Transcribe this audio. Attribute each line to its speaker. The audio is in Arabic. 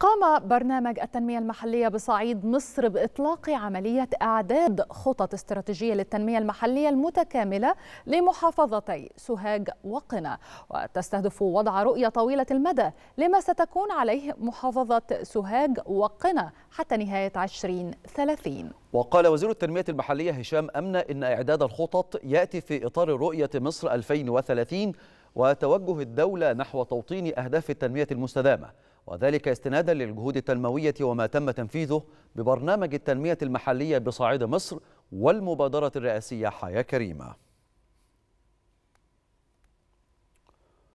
Speaker 1: قام برنامج التنمية المحلية بصعيد مصر بإطلاق عملية إعداد خطط استراتيجية للتنمية المحلية المتكاملة لمحافظتي سوهاج وقنا وتستهدف وضع رؤية طويلة المدى لما ستكون عليه محافظة سوهاج وقنا حتى نهاية 2030
Speaker 2: وقال وزير التنمية المحلية هشام أمنة إن إعداد الخطط يأتي في إطار رؤية مصر 2030 وتوجه الدولة نحو توطين أهداف التنمية المستدامة وذلك استنادا للجهود التنموية وما تم تنفيذه ببرنامج التنمية المحلية بصعيد مصر والمبادرة الرئاسية حياة كريمة